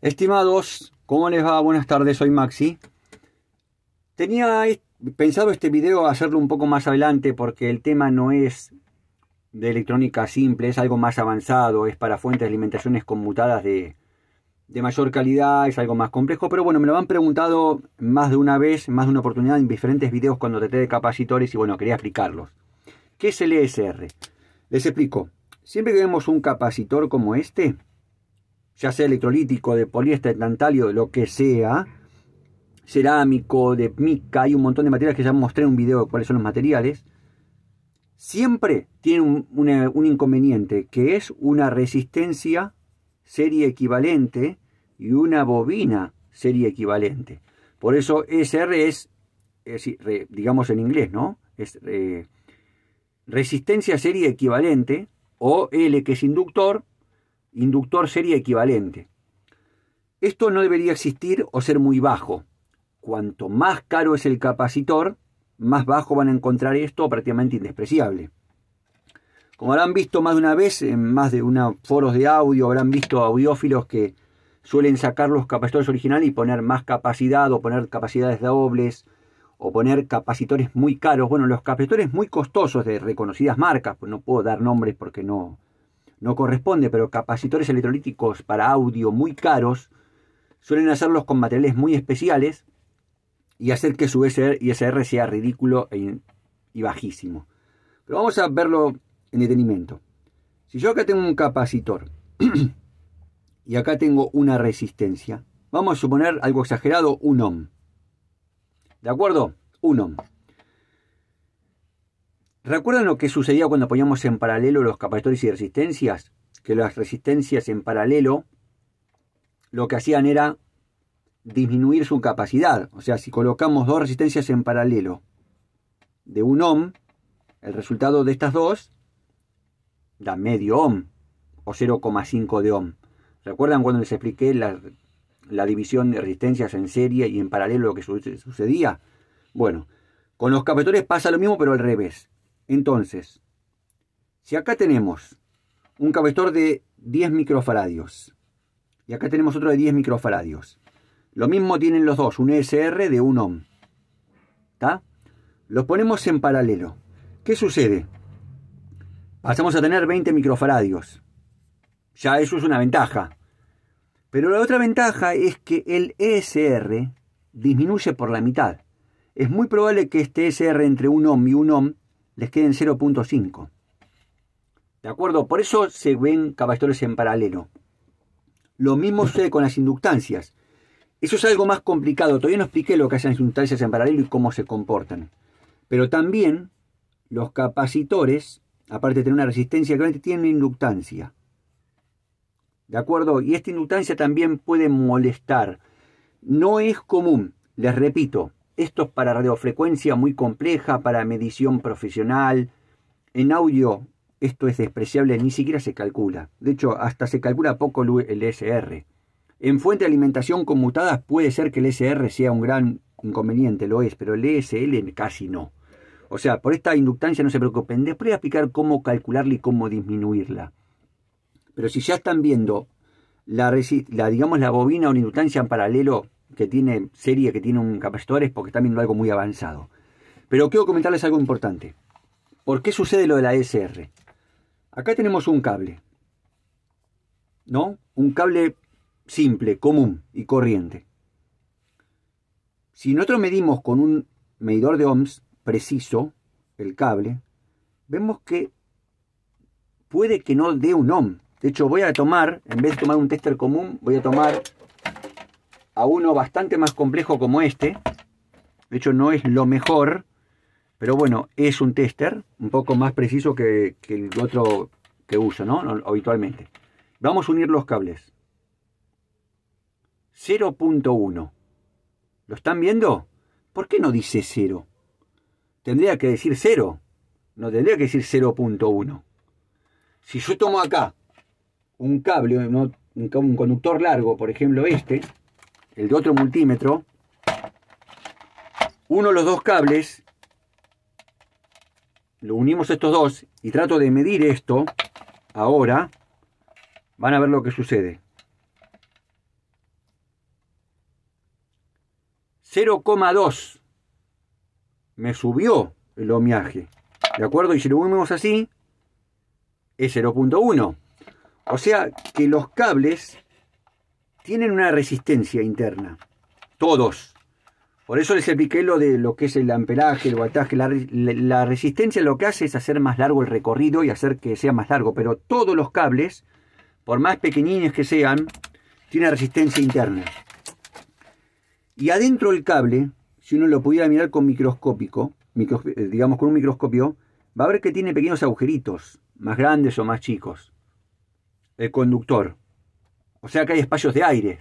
Estimados, ¿cómo les va? Buenas tardes, soy Maxi. Tenía pensado este video hacerlo un poco más adelante porque el tema no es de electrónica simple, es algo más avanzado, es para fuentes de alimentaciones conmutadas de, de mayor calidad, es algo más complejo, pero bueno, me lo han preguntado más de una vez, más de una oportunidad en diferentes videos cuando traté de capacitores y bueno, quería explicarlos. ¿Qué es el ESR? Les explico. Siempre que vemos un capacitor como este, ya sea electrolítico, de poliéster, de tantalio, lo que sea, cerámico, de mica, hay un montón de materiales que ya mostré en un video de cuáles son los materiales, siempre tiene un, inconveniente, que es una resistencia serie equivalente y una bobina serie equivalente. Por eso SR es, digamos en inglés, ¿no? Es eh, resistencia serie equivalente o L que es inductor inductor sería equivalente. Esto no debería existir o ser muy bajo. Cuanto más caro es el capacitor, más bajo van a encontrar esto prácticamente indespreciable. Como habrán visto más de una vez, en más de unos foros de audio, habrán visto audiófilos que suelen sacar los capacitores originales y poner más capacidad o poner capacidades dobles o poner capacitores muy caros. Bueno, los capacitores muy costosos de reconocidas marcas, pues no puedo dar nombres porque no, no corresponde, pero capacitores electrolíticos para audio muy caros suelen hacerlos con materiales muy especiales y hacer que su ISR sea ridículo e y bajísimo. Pero vamos a verlo en detenimiento. Si yo acá tengo un capacitor y acá tengo una resistencia, vamos a suponer algo exagerado, un ohm. ¿De acuerdo? Un ohm. ¿Recuerdan lo que sucedía cuando poníamos en paralelo los capacitores y resistencias? Que las resistencias en paralelo lo que hacían era disminuir su capacidad. O sea, si colocamos dos resistencias en paralelo de un ohm, el resultado de estas dos da medio ohm o 0,5 de ohm. ¿Recuerdan cuando les expliqué la, división de resistencias en serie y en paralelo lo que sucedía? Bueno, con los capacitores pasa lo mismo pero al revés. Entonces, si acá tenemos un capacitor de 10 microfaradios y acá tenemos otro de 10 microfaradios, lo mismo tienen los dos, un ESR de 1 ohm. ¿Está? Los ponemos en paralelo. ¿Qué sucede? Pasamos a tener 20 microfaradios. Ya eso es una ventaja. Pero la otra ventaja es que el ESR disminuye por la mitad. Es muy probable que este ESR entre 1 ohm y 1 ohm les queden 0.5. ¿De acuerdo? Por eso se ven capacitores en paralelo. Lo mismo sucede con las inductancias. Eso es algo más complicado. Todavía no expliqué lo que hacen las inductancias en paralelo y cómo se comportan. Pero también los capacitores, aparte de tener una resistencia grande, tienen inductancia. ¿De acuerdo? Y esta inductancia también puede molestar. No es común, les repito, esto es para radiofrecuencia muy compleja, para medición profesional. En audio esto es despreciable, ni siquiera se calcula. De hecho, hasta se calcula poco el SR. En fuente de alimentación conmutadas puede ser que el SR sea un gran inconveniente, lo es, pero el ESL casi no. O sea, por esta inductancia no se preocupen. Después voy a explicar cómo calcularla y cómo disminuirla. Pero si ya están viendo la, digamos, la bobina o la inductancia en paralelo que tiene serie, que tiene un capacitor, es porque también viendo algo muy avanzado. Pero quiero comentarles algo importante. ¿Por qué sucede lo de la e SR? Acá tenemos un cable. ¿No? Un cable simple, común y corriente. Si nosotros medimos con un medidor de ohms preciso el cable, vemos que puede que no dé un ohm. De hecho, voy a tomar, en vez de tomar un tester común, voy a tomar a uno bastante más complejo como este. De hecho, no es lo mejor, pero bueno, es un tester un poco más preciso que, el otro que uso, ¿no? Habitualmente. Vamos a unir los cables. 0.1. ¿Lo están viendo? ¿Por qué no dice 0? Tendría que decir 0. No tendría que decir 0.1. Si yo tomo acá un cable, un conductor largo, por ejemplo este, el de otro multímetro, uno de los dos cables, lo unimos estos dos y trato de medir esto ahora, van a ver lo que sucede. 0,2 me subió el ohmiaje, ¿de acuerdo? Y si lo unimos así, es 0.1. O sea que los cables tienen una resistencia interna, todos. Por eso les expliqué lo de lo que es el amperaje, el voltaje, La, resistencia lo que hace es hacer más largo el recorrido y hacer que sea más largo. Pero todos los cables, por más pequeñines que sean, tienen resistencia interna. Y adentro del cable, si uno lo pudiera mirar con microscópico, eh, digamos con un microscopio, va a ver que tiene pequeños agujeritos, más grandes o más chicos. El conductor o sea que hay espacios de aire.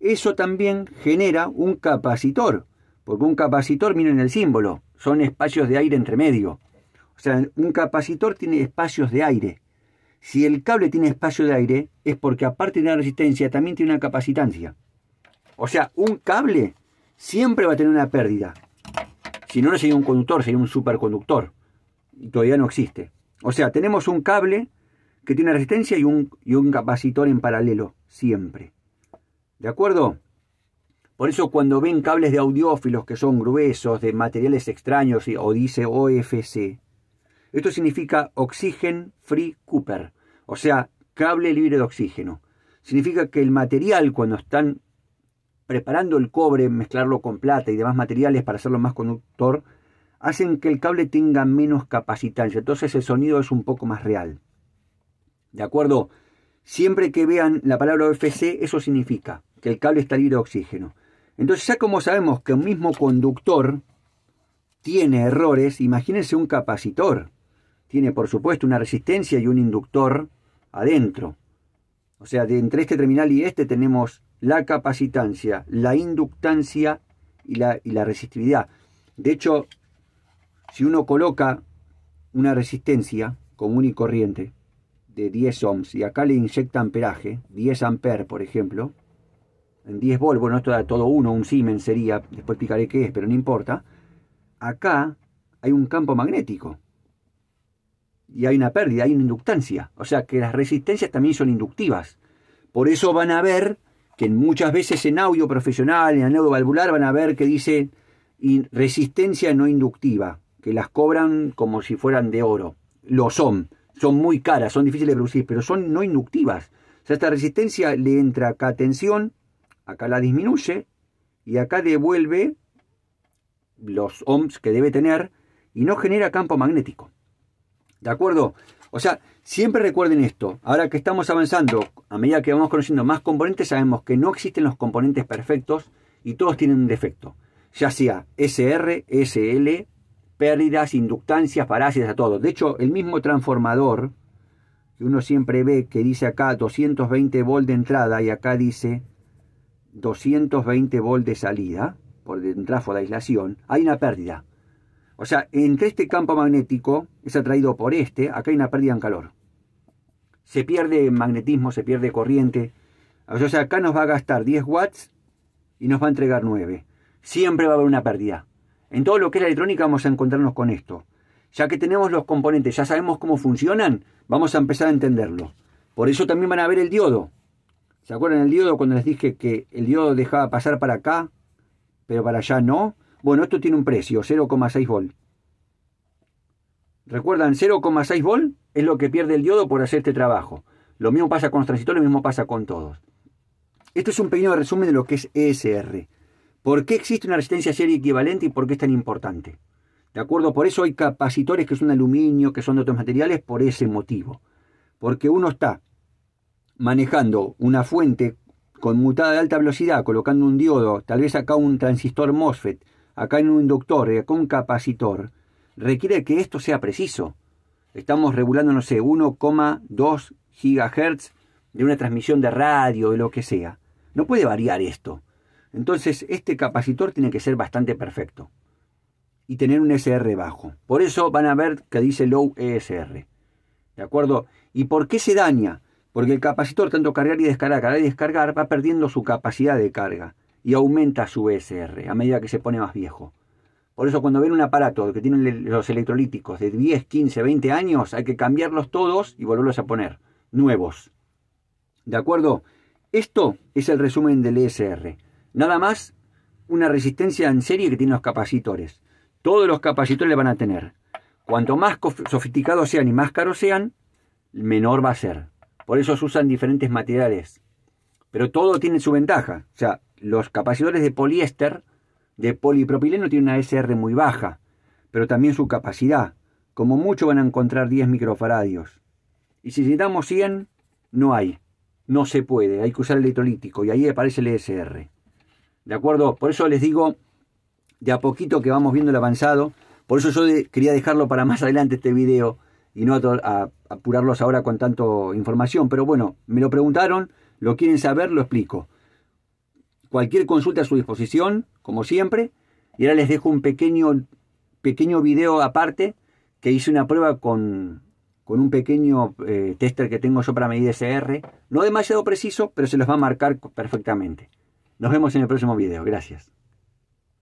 Eso también genera un capacitor, porque un capacitor, miren el símbolo, son espacios de aire entre medio. O sea, un capacitor tiene espacios de aire. Si el cable tiene espacio de aire, es porque aparte de la resistencia, también tiene una capacitancia. O sea, un cable siempre va a tener una pérdida. Si no, no sería un conductor, sería un superconductor. Y todavía no existe. O sea, tenemos un cable que tiene resistencia y un, y un capacitor en paralelo, siempre. ¿De acuerdo? Por eso cuando ven cables de audiófilos que son gruesos, de materiales extraños o dice OFC, esto significa Oxygen Free Cooper, o sea, cable libre de oxígeno. Significa que el material cuando están preparando el cobre, mezclarlo con plata y demás materiales para hacerlo más conductor, hacen que el cable tenga menos capacitancia, entonces el sonido es un poco más real. ¿De acuerdo? Siempre que vean la palabra OFC, eso significa que el cable está libre de oxígeno. Entonces, ya como sabemos que un mismo conductor tiene errores, imagínense un capacitor. Tiene, por supuesto, una resistencia y un inductor adentro. O sea, de entre este terminal y este tenemos la capacitancia, la inductancia y la, y la resistividad. De hecho, si uno coloca una resistencia común y corriente, de 10 ohms y acá le inyecta amperaje, 10 amperes por ejemplo, en 10 volts, bueno, esto da todo uno, un Siemens sería, después explicaré qué es, pero no importa, acá hay un campo magnético y hay una pérdida, hay una inductancia, o sea que las resistencias también son inductivas. Por eso van a ver que muchas veces en audio profesional, en audio valvular, van a ver que dice resistencia no inductiva, que las cobran como si fueran de oro, lo son son muy caras, son difíciles de producir, pero son no inductivas. O sea, esta resistencia le entra acá tensión, acá la disminuye y acá devuelve los ohms que debe tener y no genera campo magnético. ¿De acuerdo? O sea, siempre recuerden esto. Ahora que estamos avanzando, a medida que vamos conociendo más componentes, sabemos que no existen los componentes perfectos y todos tienen un defecto. Ya sea SR, SL, pérdidas, inductancias, parásitas, a todo. De hecho, el mismo transformador que uno siempre ve que dice acá 220 volt de entrada y acá dice 220 volt de salida, por trafo de aislación, hay una pérdida. O sea, entre este campo magnético es atraído por este, acá hay una pérdida en calor. Se pierde magnetismo, se pierde corriente. O sea, acá nos va a gastar 10 watts y nos va a entregar 9. Siempre va a haber una pérdida. En todo lo que es la electrónica vamos a encontrarnos con esto. Ya que tenemos los componentes, ya sabemos cómo funcionan, vamos a empezar a entenderlo. Por eso también van a ver el diodo. ¿Se acuerdan el diodo cuando les dije que el diodo dejaba pasar para acá, pero para allá no? Bueno, esto tiene un precio, 0,6 volt. ¿Recuerdan? 0,6 volt es lo que pierde el diodo por hacer este trabajo. Lo mismo pasa con los transistores, lo mismo pasa con todos. Esto es un pequeño resumen de lo que es ESR. ¿Por qué existe una resistencia serie equivalente y por qué es tan importante? ¿De acuerdo? Por eso hay capacitores que son de aluminio, que son de otros materiales, por ese motivo. Porque uno está manejando una fuente conmutada de alta velocidad, colocando un diodo, tal vez acá un transistor MOSFET, acá en un inductor acá un capacitor, requiere que esto sea preciso. Estamos regulando, no sé, 1,2 GHz de una transmisión de radio, de lo que sea. No puede variar esto. Entonces, este capacitor tiene que ser bastante perfecto y tener un SR bajo. Por eso van a ver que dice low ESR. ¿De acuerdo? ¿Y por qué se daña? Porque el capacitor, tanto cargar y descargar, cargar y descargar, va perdiendo su capacidad de carga y aumenta su ESR a medida que se pone más viejo. Por eso cuando ven un aparato que tiene los electrolíticos de 10, 15, 20 años, hay que cambiarlos todos y volverlos a poner nuevos. ¿De acuerdo? Esto es el resumen del ESR. Nada más una resistencia en serie que tienen los capacitores. Todos los capacitores le van a tener. Cuanto más sofisticados sean y más caros sean, menor va a ser. Por eso se usan diferentes materiales. Pero todo tiene su ventaja. O sea, los capacitores de poliéster, de polipropileno, tienen una SR muy baja, pero también su capacidad. Como mucho van a encontrar 10 microfaradios. Y si necesitamos 100, no hay. No se puede. Hay que usar el electrolítico y ahí aparece el e SR. ¿De acuerdo? Por eso les digo, de a poquito que vamos viendo el avanzado, por eso yo quería dejarlo para más adelante este video y no apurarlos ahora con tanto información. Pero bueno, me lo preguntaron, lo quieren saber, lo explico. Cualquier consulta a su disposición, como siempre. Y ahora les dejo un pequeño, pequeño video aparte que hice una prueba con, con un pequeño eh, tester que tengo yo para medir SR. No demasiado preciso, pero se los va a marcar perfectamente. Nos vemos en el próximo video. Gracias.